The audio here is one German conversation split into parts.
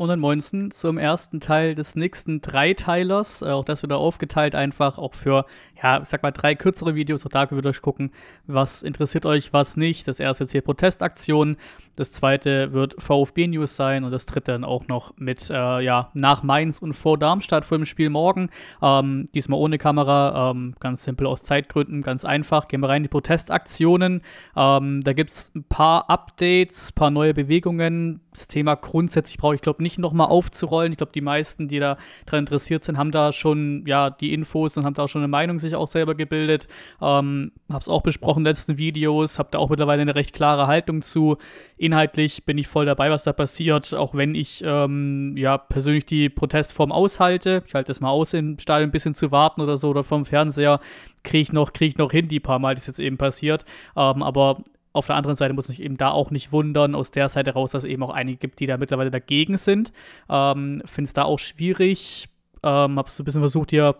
und dann ansonsten zum ersten Teil des nächsten Dreiteilers. Auch das wird aufgeteilt einfach, auch für, ja, ich sag mal, drei kürzere Videos. Auch da könnt ihr euch gucken, was interessiert euch, was nicht. Das erste jetzt hier Protestaktion. das zweite wird VfB-News sein und das dritte dann auch noch mit, äh, ja, nach Mainz und vor Darmstadt vor dem Spiel morgen. Ähm, diesmal ohne Kamera, ähm, ganz simpel aus Zeitgründen, ganz einfach. Gehen wir rein in die Protestaktionen. Ähm, da gibt es ein paar Updates, ein paar neue Bewegungen. Das Thema grundsätzlich brauche ich, glaube ich, nicht nicht nochmal aufzurollen. Ich glaube, die meisten, die da dran interessiert sind, haben da schon ja die Infos und haben da auch schon eine Meinung sich auch selber gebildet. Ähm, habe es auch besprochen in den letzten Videos, habe da auch mittlerweile eine recht klare Haltung zu. Inhaltlich bin ich voll dabei, was da passiert, auch wenn ich ähm, ja persönlich die Protestform aushalte. Ich halte das mal aus, im Stadion ein bisschen zu warten oder so oder vom Fernseher kriege ich noch, ich noch hin, die paar Mal, das jetzt eben passiert. Ähm, aber auf der anderen Seite muss man sich eben da auch nicht wundern, aus der Seite raus, dass es eben auch einige gibt, die da mittlerweile dagegen sind. Ähm, Finde es da auch schwierig. Ähm, habe es ein bisschen versucht, hier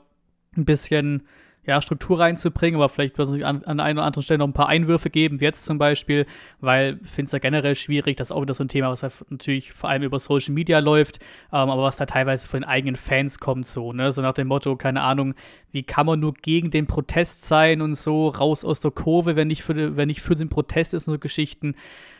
ein bisschen ja, Struktur reinzubringen, aber vielleicht wird es an, an einer oder anderen Stelle noch ein paar Einwürfe geben, wie jetzt zum Beispiel, weil ich finde es ja generell schwierig, das ist auch wieder so ein Thema, was halt natürlich vor allem über Social Media läuft, ähm, aber was da teilweise von den eigenen Fans kommt, so, ne? So nach dem Motto, keine Ahnung, wie kann man nur gegen den Protest sein und so, raus aus der Kurve, wenn nicht für, wenn nicht für den Protest ist, so Geschichten.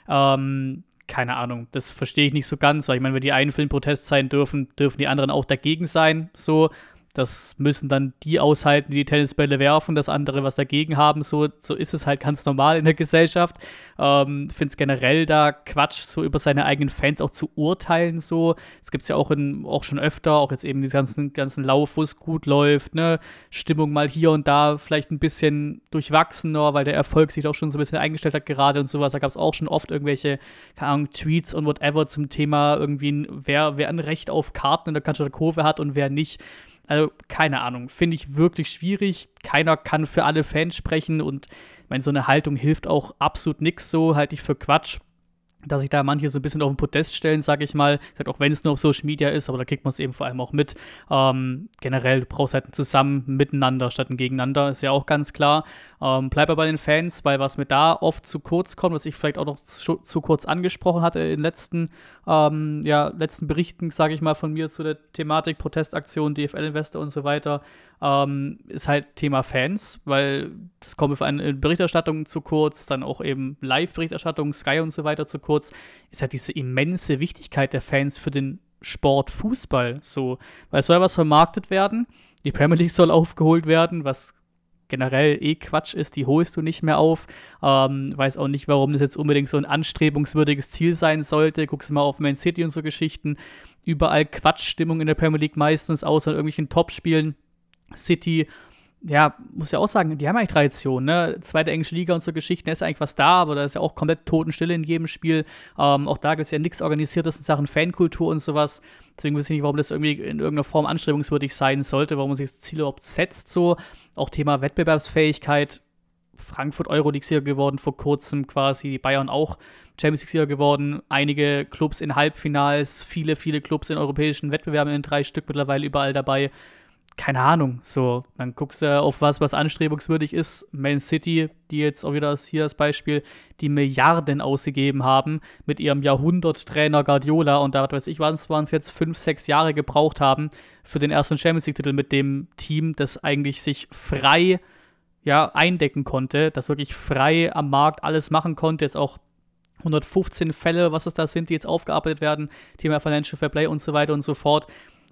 Ähm, keine Ahnung, das verstehe ich nicht so ganz, weil ich meine, wenn die einen für den Protest sein dürfen, dürfen die anderen auch dagegen sein, so das müssen dann die aushalten, die die Tennisbälle werfen, das andere was dagegen haben. So, so ist es halt ganz normal in der Gesellschaft. Ähm, Finde es generell da Quatsch, so über seine eigenen Fans auch zu urteilen. So, es gibt es ja auch, in, auch schon öfter, auch jetzt eben diesen ganzen, ganzen Lauf, wo es gut läuft. Ne? Stimmung mal hier und da vielleicht ein bisschen durchwachsen, weil der Erfolg sich auch schon so ein bisschen eingestellt hat gerade und sowas. Da gab es auch schon oft irgendwelche, keine Ahnung, Tweets und whatever zum Thema irgendwie, wer, wer ein Recht auf Karten in der Kanzlerkurve hat und wer nicht. Also keine Ahnung, finde ich wirklich schwierig. Keiner kann für alle Fans sprechen und ich meine, so eine Haltung hilft auch absolut nichts so, halte ich für Quatsch. Dass sich da manche so ein bisschen auf den Podest stellen, sage ich mal. Ich sag, auch wenn es nur auf Social Media ist, aber da kriegt man es eben vor allem auch mit. Ähm, generell, du brauchst halt ein Zusammen miteinander statt ein Gegeneinander, ist ja auch ganz klar. Ähm, bleib aber bei den Fans, weil was mir da oft zu kurz kommt, was ich vielleicht auch noch zu, zu kurz angesprochen hatte in den letzten ähm, ja, letzten Berichten, sage ich mal, von mir zu der Thematik Protestaktion, DFL-Investor und so weiter, ähm, ist halt Thema Fans, weil es kommt in Berichterstattungen zu kurz, dann auch eben Live-Berichterstattungen, Sky und so weiter zu kurz, ist halt diese immense Wichtigkeit der Fans für den Sport Fußball so, weil es soll was vermarktet werden, die Premier League soll aufgeholt werden, was generell eh Quatsch ist, die holst du nicht mehr auf. Ähm, weiß auch nicht, warum das jetzt unbedingt so ein anstrebungswürdiges Ziel sein sollte. Guckst du mal auf Man City und so Geschichten. Überall Quatschstimmung in der Premier League meistens, außer in irgendwelchen Topspielen. City ja, muss ja auch sagen, die haben eigentlich Tradition, ne? Zweite englische Liga und so Geschichten, da ist eigentlich was da, aber da ist ja auch komplett Totenstille in jedem Spiel. Ähm, auch da gibt es ja nichts Organisiertes in Sachen Fankultur und sowas. Deswegen weiß ich nicht, warum das irgendwie in irgendeiner Form anstrebungswürdig sein sollte, warum man sich das Ziel überhaupt setzt, so. Auch Thema Wettbewerbsfähigkeit. Frankfurt Euroleague-Sieger geworden vor kurzem quasi, Bayern auch Champions League-Sieger geworden, einige Clubs in Halbfinals, viele, viele Clubs in europäischen Wettbewerben in drei Stück mittlerweile überall dabei keine Ahnung, so, dann guckst du auf was, was anstrebungswürdig ist. Man City, die jetzt auch wieder hier das Beispiel, die Milliarden ausgegeben haben mit ihrem Jahrhunderttrainer Guardiola und da, weiß ich, waren es jetzt fünf, sechs Jahre gebraucht haben für den ersten Champions League-Titel mit dem Team, das eigentlich sich frei ja, eindecken konnte, das wirklich frei am Markt alles machen konnte, jetzt auch 115 Fälle, was es da sind, die jetzt aufgearbeitet werden, Thema Financial Fair Play und so weiter und so fort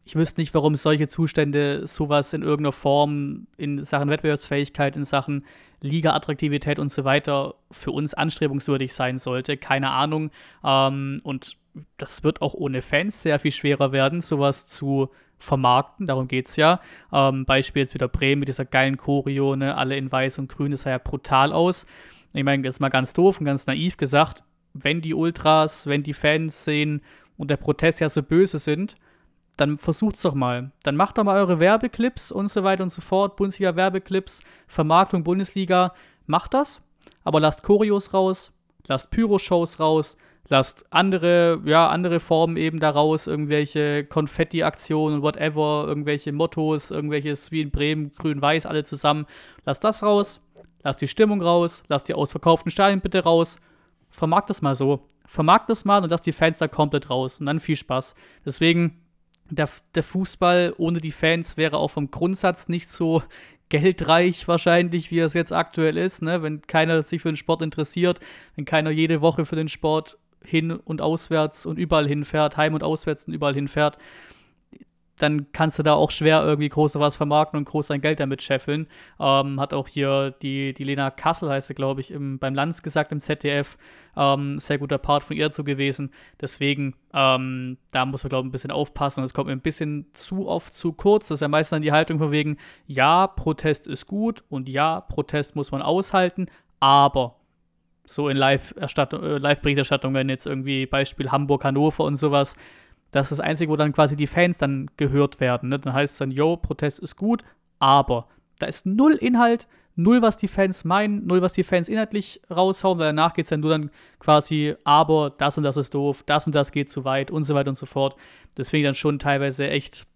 ich wüsste nicht, warum solche Zustände sowas in irgendeiner Form in Sachen Wettbewerbsfähigkeit, in Sachen Liga-Attraktivität und so weiter für uns anstrebungswürdig sein sollte. Keine Ahnung. Ähm, und das wird auch ohne Fans sehr viel schwerer werden, sowas zu vermarkten. Darum geht es ja. Ähm, Beispiel jetzt wieder Bremen mit dieser geilen Choreo, ne? alle in weiß und grün, das sah ja brutal aus. Ich meine, jetzt mal ganz doof und ganz naiv gesagt, wenn die Ultras, wenn die Fans sehen und der Protest ja so böse sind, dann versucht's doch mal. Dann macht doch mal eure Werbeclips und so weiter und so fort. Bundesliga-Werbeclips, Vermarktung Bundesliga. Macht das, aber lasst Choreos raus, lasst Pyro-Shows raus, lasst andere, ja, andere Formen eben daraus, irgendwelche Konfetti-Aktionen und whatever, irgendwelche Mottos, irgendwelches wie in Bremen, Grün-Weiß, alle zusammen. Lasst das raus, lasst die Stimmung raus, lasst die ausverkauften Stadien bitte raus. Vermarkt das mal so. Vermarkt das mal und lasst die Fans da komplett raus. Und dann viel Spaß. Deswegen der, der Fußball ohne die Fans wäre auch vom Grundsatz nicht so geldreich wahrscheinlich, wie es jetzt aktuell ist. Ne? Wenn keiner sich für den Sport interessiert, wenn keiner jede Woche für den Sport hin und auswärts und überall hinfährt, heim und auswärts und überall hinfährt, dann kannst du da auch schwer irgendwie groß was vermarkten und groß dein Geld damit scheffeln. Ähm, hat auch hier die, die Lena Kassel, heißt sie, glaube ich, im, beim Lanz gesagt im ZDF. Ähm, sehr guter Part von ihr zu gewesen. Deswegen, ähm, da muss man, glaube ich, ein bisschen aufpassen. Und es kommt mir ein bisschen zu oft zu kurz. Das ist ja meistens dann die Haltung von wegen, ja, Protest ist gut und ja, Protest muss man aushalten, aber so in live äh, berichterstattung Live, Live jetzt irgendwie Beispiel Hamburg, Hannover und sowas, das ist das Einzige, wo dann quasi die Fans dann gehört werden. Ne? Dann heißt es dann, yo, Protest ist gut, aber da ist null Inhalt, null, was die Fans meinen, null, was die Fans inhaltlich raushauen, weil danach geht es dann nur dann quasi, aber das und das ist doof, das und das geht zu weit und so weiter und so fort. Das finde ich dann schon teilweise echt,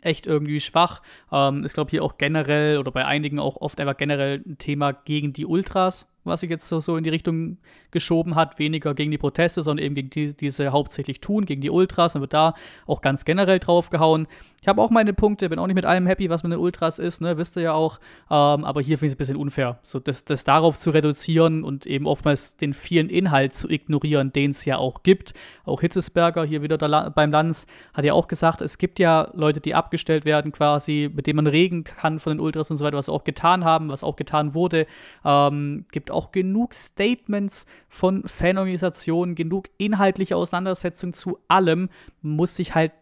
echt irgendwie schwach. Ähm, ist, glaube ich, hier auch generell oder bei einigen auch oft einfach generell ein Thema gegen die Ultras was sich jetzt so, so in die Richtung geschoben hat, weniger gegen die Proteste, sondern eben gegen die, diese hauptsächlich tun, gegen die Ultras. Dann wird da auch ganz generell drauf gehauen. Ich habe auch meine Punkte, bin auch nicht mit allem happy, was mit den Ultras ist, ne, wisst ihr ja auch. Ähm, aber hier finde ich es ein bisschen unfair, so das, das darauf zu reduzieren und eben oftmals den vielen Inhalt zu ignorieren, den es ja auch gibt. Auch Hitzesberger hier wieder da, beim Lanz hat ja auch gesagt, es gibt ja Leute, die abgestellt werden quasi, mit denen man regen kann von den Ultras und so weiter, was auch getan haben, was auch getan wurde. Ähm, gibt auch genug Statements von Fanorganisationen, genug inhaltliche Auseinandersetzung zu allem. Man muss sich halt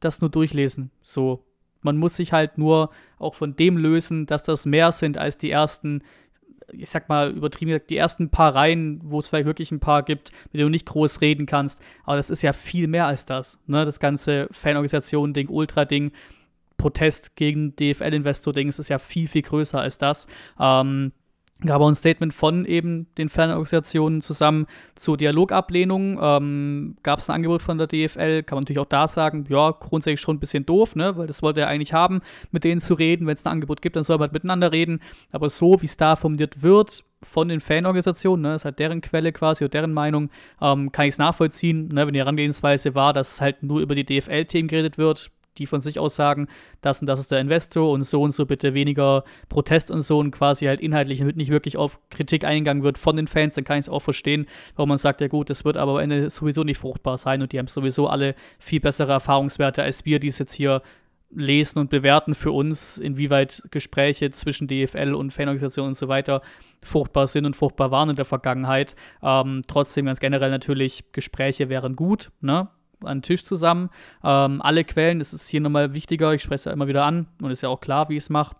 das nur durchlesen. So, man muss sich halt nur auch von dem lösen, dass das mehr sind als die ersten, ich sag mal übertrieben gesagt, die ersten paar Reihen, wo es vielleicht wirklich ein paar gibt, mit denen du nicht groß reden kannst. Aber das ist ja viel mehr als das. Ne? Das ganze Fanorganisation-Ding, Ultra-Ding, Protest gegen DFL-Investor-Ding, ist ja viel, viel größer als das. Ähm, gab auch ein Statement von eben den Fanorganisationen zusammen zur Dialogablehnung. Ähm, gab es ein Angebot von der DFL? Kann man natürlich auch da sagen, ja, grundsätzlich schon ein bisschen doof, ne? weil das wollte er eigentlich haben, mit denen zu reden. Wenn es ein Angebot gibt, dann soll man halt miteinander reden. Aber so, wie es da formuliert wird, von den Fanorganisationen, ne, ist halt deren Quelle quasi oder deren Meinung, ähm, kann ich es nachvollziehen, ne, wenn die Herangehensweise war, dass halt nur über die DFL-Themen geredet wird, die von sich aus sagen, das und das ist der Investor und so und so bitte weniger Protest und so und quasi halt inhaltlich nicht wirklich auf Kritik eingegangen wird von den Fans, dann kann ich es auch verstehen, warum man sagt, ja gut, das wird aber am Ende sowieso nicht fruchtbar sein und die haben sowieso alle viel bessere Erfahrungswerte als wir, die es jetzt hier lesen und bewerten für uns, inwieweit Gespräche zwischen DFL und Fanorganisationen und so weiter fruchtbar sind und fruchtbar waren in der Vergangenheit. Ähm, trotzdem ganz generell natürlich, Gespräche wären gut, ne? an den Tisch zusammen. Ähm, alle Quellen, das ist hier nochmal wichtiger, ich spreche es ja immer wieder an und ist ja auch klar, wie ich es mache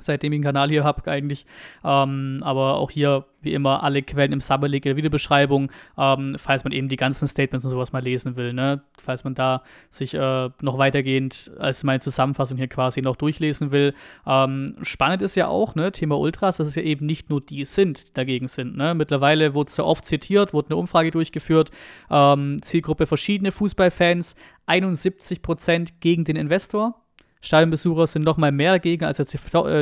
seitdem ich den Kanal hier habe eigentlich. Ähm, aber auch hier, wie immer, alle Quellen im Summerlink in der Videobeschreibung, ähm, falls man eben die ganzen Statements und sowas mal lesen will. Ne? Falls man da sich äh, noch weitergehend als meine Zusammenfassung hier quasi noch durchlesen will. Ähm, spannend ist ja auch, ne, Thema Ultras, dass es ja eben nicht nur die sind, die dagegen sind. Ne? Mittlerweile wurde es ja oft zitiert, wurde eine Umfrage durchgeführt, ähm, Zielgruppe verschiedene Fußballfans, 71% gegen den Investor, Stadionbesucher sind nochmal mehr dagegen als der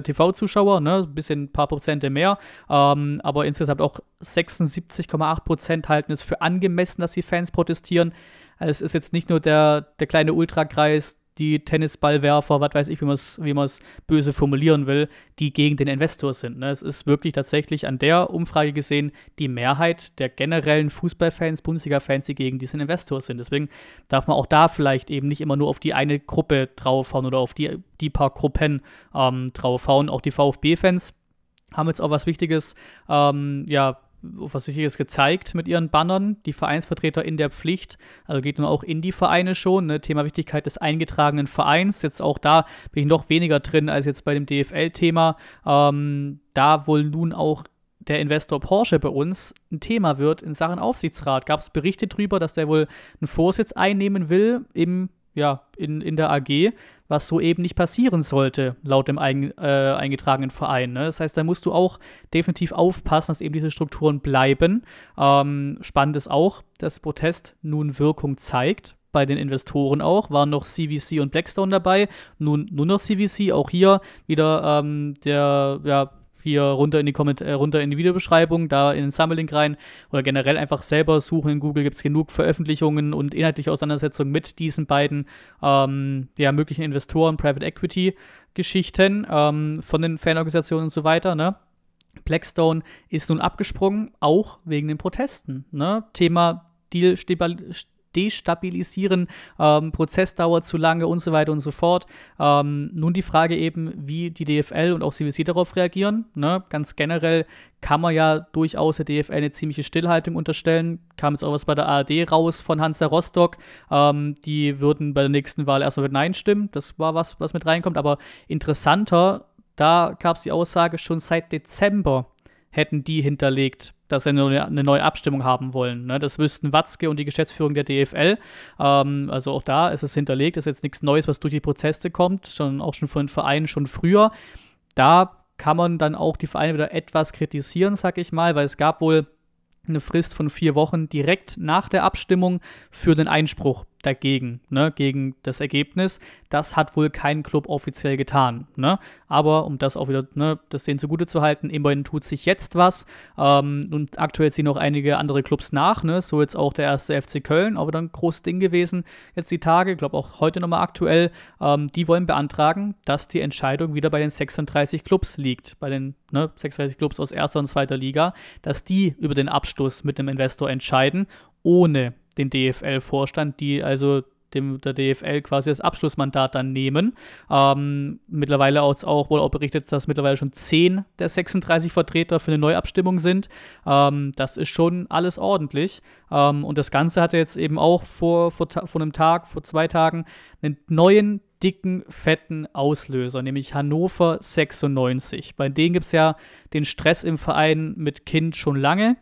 TV-Zuschauer, äh, ne? ein bisschen ein paar Prozente mehr. Ähm, aber insgesamt auch 76,8 Prozent halten es für angemessen, dass die Fans protestieren. Also es ist jetzt nicht nur der, der kleine Ultrakreis, die Tennisballwerfer, was weiß ich, wie man es wie böse formulieren will, die gegen den Investor sind. Ne? Es ist wirklich tatsächlich an der Umfrage gesehen die Mehrheit der generellen Fußballfans, Bundesliga-Fans, die gegen diesen Investor sind. Deswegen darf man auch da vielleicht eben nicht immer nur auf die eine Gruppe draufhauen oder auf die, die paar Gruppen ähm, draufhauen. Auch die VfB-Fans haben jetzt auch was Wichtiges ähm, ja, was Wichtiges gezeigt mit ihren Bannern, die Vereinsvertreter in der Pflicht, also geht nun auch in die Vereine schon, ne? Thema Wichtigkeit des eingetragenen Vereins, jetzt auch da bin ich noch weniger drin als jetzt bei dem DFL-Thema, ähm, da wohl nun auch der Investor Porsche bei uns ein Thema wird in Sachen Aufsichtsrat. Gab es Berichte darüber, dass der wohl einen Vorsitz einnehmen will im, ja, in, in der AG, was so eben nicht passieren sollte, laut dem ein, äh, eingetragenen Verein. Ne? Das heißt, da musst du auch definitiv aufpassen, dass eben diese Strukturen bleiben. Ähm, spannend ist auch, dass Protest nun Wirkung zeigt, bei den Investoren auch, waren noch CVC und Blackstone dabei, nun nur noch CVC, auch hier wieder ähm, der ja, hier runter in die Komment äh, runter in die Videobeschreibung, da in den Sammelink rein oder generell einfach selber suchen in Google, gibt es genug Veröffentlichungen und inhaltliche Auseinandersetzungen mit diesen beiden ähm, ja, möglichen Investoren, Private Equity Geschichten ähm, von den Fanorganisationen und so weiter, ne? Blackstone ist nun abgesprungen, auch wegen den Protesten. Ne? Thema Deal-Stabilisierung destabilisieren, ähm, Prozess dauert zu lange und so weiter und so fort. Ähm, nun die Frage eben, wie die DFL und auch CVC darauf reagieren. Ne? Ganz generell kann man ja durchaus der DFL eine ziemliche Stillhaltung unterstellen. Kam jetzt auch was bei der ARD raus von Hansa Rostock. Ähm, die würden bei der nächsten Wahl erstmal mit Nein stimmen. Das war was, was mit reinkommt. Aber interessanter, da gab es die Aussage schon seit Dezember hätten die hinterlegt, dass sie eine neue Abstimmung haben wollen. Ne? Das wüssten Watzke und die Geschäftsführung der DFL. Ähm, also auch da ist es hinterlegt, das ist jetzt nichts Neues, was durch die Prozesse kommt, schon auch schon von den Vereinen schon früher. Da kann man dann auch die Vereine wieder etwas kritisieren, sag ich mal, weil es gab wohl eine Frist von vier Wochen direkt nach der Abstimmung für den Einspruch dagegen, ne, gegen das Ergebnis. Das hat wohl kein Club offiziell getan, ne? Aber um das auch wieder, ne, das denen zugute zu halten, immerhin tut sich jetzt was. Ähm, und aktuell ziehen noch einige andere Clubs nach, ne? So jetzt auch der erste FC Köln, auch wieder ein großes Ding gewesen. Jetzt die Tage, ich glaube auch heute nochmal aktuell, ähm, die wollen beantragen, dass die Entscheidung wieder bei den 36 Clubs liegt, bei den ne, 36 Clubs aus erster und zweiter Liga, dass die über den Abschluss mit dem Investor entscheiden, ohne den DFL-Vorstand, die also dem, der DFL quasi das Abschlussmandat dann nehmen. Ähm, mittlerweile auch, auch wohl auch berichtet, dass mittlerweile schon 10 der 36 Vertreter für eine Neuabstimmung sind. Ähm, das ist schon alles ordentlich. Ähm, und das Ganze hatte jetzt eben auch vor, vor, vor einem Tag, vor zwei Tagen, einen neuen dicken, fetten Auslöser, nämlich Hannover 96. Bei denen gibt es ja den Stress im Verein mit Kind schon lange.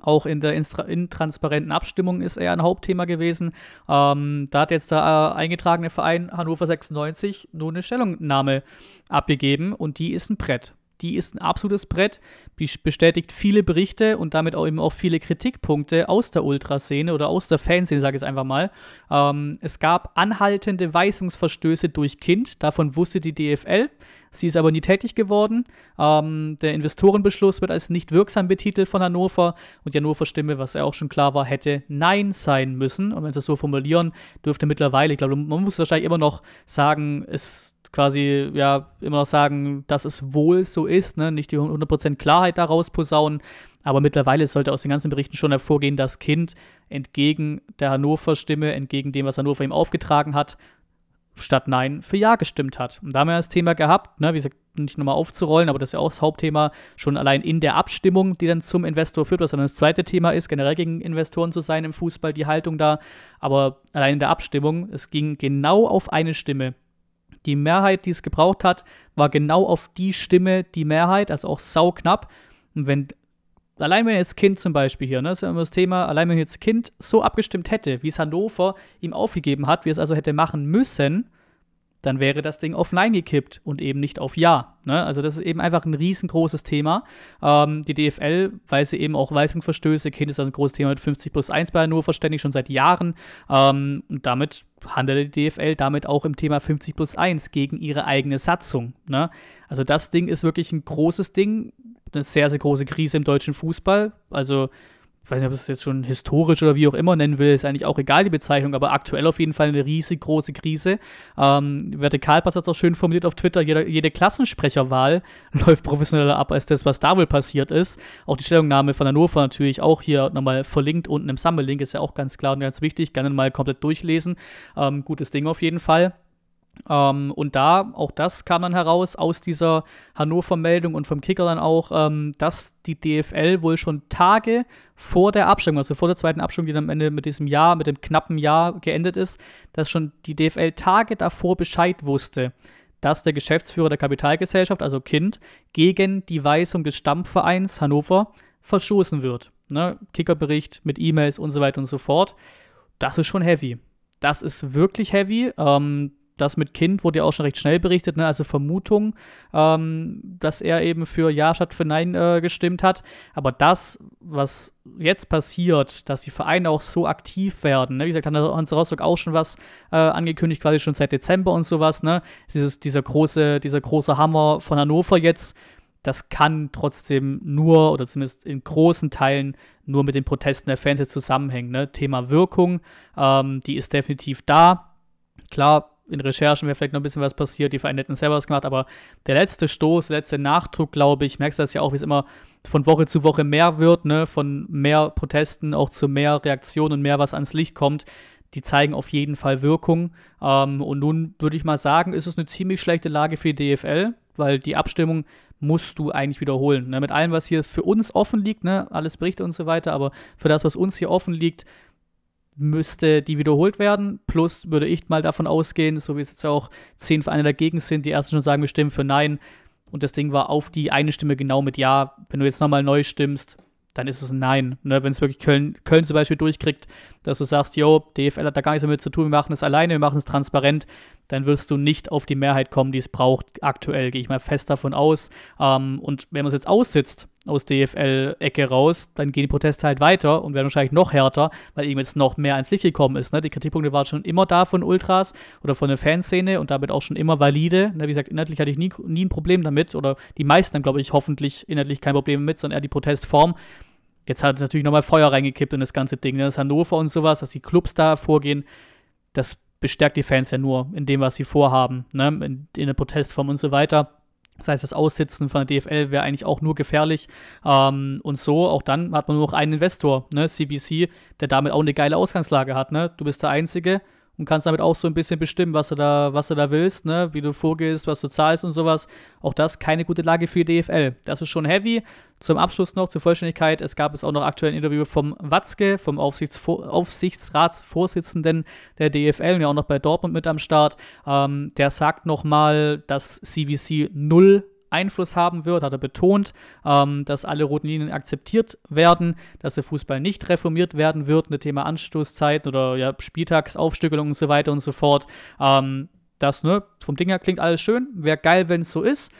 Auch in der intransparenten Abstimmung ist er ein Hauptthema gewesen. Ähm, da hat jetzt der äh, eingetragene Verein Hannover 96 nur eine Stellungnahme abgegeben und die ist ein Brett die ist ein absolutes Brett. Die bestätigt viele Berichte und damit auch eben auch viele Kritikpunkte aus der Ultraszene oder aus der Fanszene, sage ich es einfach mal. Ähm, es gab anhaltende Weisungsverstöße durch Kind, davon wusste die DFL. Sie ist aber nie tätig geworden. Ähm, der Investorenbeschluss wird als nicht wirksam betitelt von Hannover und die Hannover Stimme, was ja auch schon klar war, hätte Nein sein müssen. Und wenn sie es so formulieren, dürfte mittlerweile, ich glaube, man muss wahrscheinlich immer noch sagen, es quasi ja immer noch sagen, dass es wohl so ist, ne? nicht die 100% Klarheit daraus posaunen. Aber mittlerweile sollte aus den ganzen Berichten schon hervorgehen, dass Kind entgegen der Hannover-Stimme, entgegen dem, was Hannover ihm aufgetragen hat, statt Nein für Ja gestimmt hat. Und da haben wir das Thema gehabt, ne? wie gesagt, nicht nochmal aufzurollen, aber das ist ja auch das Hauptthema schon allein in der Abstimmung, die dann zum Investor führt, was dann das zweite Thema ist, generell gegen Investoren zu sein im Fußball, die Haltung da. Aber allein in der Abstimmung, es ging genau auf eine Stimme die Mehrheit, die es gebraucht hat, war genau auf die Stimme die Mehrheit, also auch sauknapp. Und wenn, allein wenn jetzt Kind zum Beispiel hier, ne, ist ja immer das Thema, allein wenn jetzt Kind so abgestimmt hätte, wie es Hannover ihm aufgegeben hat, wie es also hätte machen müssen, dann wäre das Ding offline gekippt und eben nicht auf Ja. Ne? Also das ist eben einfach ein riesengroßes Thema. Ähm, die DFL, weil sie eben auch Weisungsverstöße kennt, ist ein großes Thema mit 50 plus 1 bei nur ständig schon seit Jahren. Ähm, und damit handelt die DFL damit auch im Thema 50 plus 1 gegen ihre eigene Satzung. Ne? Also das Ding ist wirklich ein großes Ding, eine sehr, sehr große Krise im deutschen Fußball. Also ich weiß nicht, ob es jetzt schon historisch oder wie auch immer nennen will, ist eigentlich auch egal die Bezeichnung, aber aktuell auf jeden Fall eine riesig große Krise. Ähm, Vertikalpass hat es auch schön formuliert auf Twitter, jede, jede Klassensprecherwahl läuft professioneller ab als das, was da wohl passiert ist. Auch die Stellungnahme von Hannover natürlich auch hier nochmal verlinkt unten im Sammellink, ist ja auch ganz klar und ganz wichtig, gerne mal komplett durchlesen. Ähm, gutes Ding auf jeden Fall. Ähm, und da, auch das kam dann heraus aus dieser Hannover-Meldung und vom Kicker dann auch, ähm, dass die DFL wohl schon Tage vor der Abstimmung, also vor der zweiten Abstimmung, die dann am Ende mit diesem Jahr, mit dem knappen Jahr geendet ist, dass schon die DFL Tage davor Bescheid wusste, dass der Geschäftsführer der Kapitalgesellschaft, also Kind, gegen die Weisung des Stammvereins Hannover verstoßen wird. Ne? Kickerbericht mit E-Mails und so weiter und so fort. Das ist schon heavy. Das ist wirklich heavy. Ähm, das mit Kind wurde ja auch schon recht schnell berichtet, ne? also Vermutung, ähm, dass er eben für Ja statt für Nein äh, gestimmt hat. Aber das, was jetzt passiert, dass die Vereine auch so aktiv werden, ne? wie gesagt, hat Hans Rostock auch schon was äh, angekündigt, quasi schon seit Dezember und sowas, ne? Dieses, dieser, große, dieser große Hammer von Hannover jetzt, das kann trotzdem nur oder zumindest in großen Teilen nur mit den Protesten der Fans jetzt zusammenhängen. Ne? Thema Wirkung, ähm, die ist definitiv da. Klar, in Recherchen wäre vielleicht noch ein bisschen was passiert, die Vereine hätten selber was gemacht, aber der letzte Stoß, der letzte Nachdruck, glaube ich, merkst du das ja auch, wie es immer von Woche zu Woche mehr wird, ne, von mehr Protesten auch zu mehr Reaktionen und mehr was ans Licht kommt, die zeigen auf jeden Fall Wirkung. Ähm, und nun würde ich mal sagen, ist es eine ziemlich schlechte Lage für die DFL, weil die Abstimmung musst du eigentlich wiederholen. Ne? Mit allem, was hier für uns offen liegt, ne? alles Berichte und so weiter, aber für das, was uns hier offen liegt, müsste die wiederholt werden. Plus würde ich mal davon ausgehen, so wie es jetzt auch zehn Vereine dagegen sind, die ersten schon sagen, wir stimmen für Nein. Und das Ding war auf die eine Stimme genau mit Ja. Wenn du jetzt nochmal neu stimmst, dann ist es ein Nein. Ne? Wenn es wirklich Köln, Köln zum Beispiel durchkriegt, dass du sagst, yo, DFL hat da gar nichts damit zu tun, wir machen es alleine, wir machen es transparent, dann wirst du nicht auf die Mehrheit kommen, die es braucht. Aktuell gehe ich mal fest davon aus. Ähm, und wenn man es jetzt aussitzt, aus DFL-Ecke raus, dann gehen die Proteste halt weiter und werden wahrscheinlich noch härter, weil eben jetzt noch mehr ans Licht gekommen ist. Ne? Die Kritikpunkte waren schon immer da von Ultras oder von der Fanszene und damit auch schon immer valide. Ne? Wie gesagt, inhaltlich hatte ich nie, nie ein Problem damit oder die meisten haben, glaube ich, hoffentlich inhaltlich kein Problem mit, sondern eher die Protestform. Jetzt hat natürlich nochmal Feuer reingekippt in das ganze Ding. Ne? Das Hannover und sowas, dass die Clubs da vorgehen, das bestärkt die Fans ja nur in dem, was sie vorhaben, ne? in, in der Protestform und so weiter. Das heißt, das Aussitzen von der DFL wäre eigentlich auch nur gefährlich. Ähm, und so, auch dann hat man nur noch einen Investor, ne, CBC, der damit auch eine geile Ausgangslage hat. Ne? Du bist der Einzige, und kannst damit auch so ein bisschen bestimmen, was du da, was du da willst, ne? wie du vorgehst, was du zahlst und sowas. Auch das keine gute Lage für die DFL. Das ist schon heavy. Zum Abschluss noch, zur Vollständigkeit, es gab es auch noch aktuell ein Interview vom Watzke, vom Aufsichtsratsvorsitzenden der DFL, ja auch noch bei Dortmund mit am Start. Ähm, der sagt nochmal, dass CVC null Einfluss haben wird, hat er betont, ähm, dass alle roten Linien akzeptiert werden, dass der Fußball nicht reformiert werden wird, mit Thema Anstoßzeiten oder ja, Spieltagsaufstückelung und so weiter und so fort. Ähm, das, ne, vom Ding her klingt alles schön, wäre geil, wenn es so ist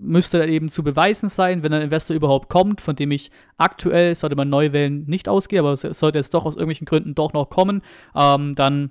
müsste dann eben zu beweisen sein, wenn ein Investor überhaupt kommt, von dem ich aktuell, sollte man Neuwählen nicht ausgehen, aber sollte jetzt doch aus irgendwelchen Gründen doch noch kommen, ähm, dann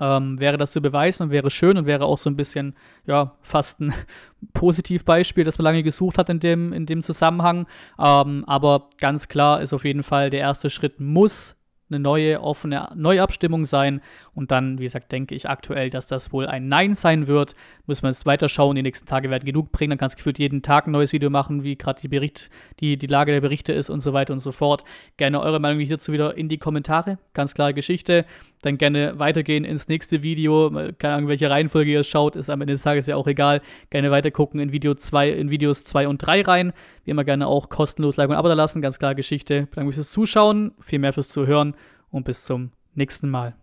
ähm, wäre das zu beweisen und wäre schön und wäre auch so ein bisschen, ja, fast ein Positivbeispiel, das man lange gesucht hat in dem, in dem Zusammenhang. Ähm, aber ganz klar ist auf jeden Fall, der erste Schritt muss eine neue offene Neuabstimmung sein und dann, wie gesagt, denke ich aktuell, dass das wohl ein Nein sein wird. Müssen wir jetzt weiterschauen. Die nächsten Tage werden genug bringen. Dann kannst du gefühlt jeden Tag ein neues Video machen, wie gerade die, Bericht, die, die Lage der Berichte ist und so weiter und so fort. Gerne eure Meinung hierzu wieder in die Kommentare. Ganz klare Geschichte. Dann gerne weitergehen ins nächste Video. Keine Ahnung, welche Reihenfolge ihr schaut, ist am Ende des Tages ja auch egal. Gerne weitergucken in, Video zwei, in Videos 2 und 3 rein. Wie immer gerne auch kostenlos Like und Abo da lassen. Ganz klare Geschichte. Bedanke mich fürs Zuschauen, viel mehr fürs Zuhören und bis zum nächsten Mal.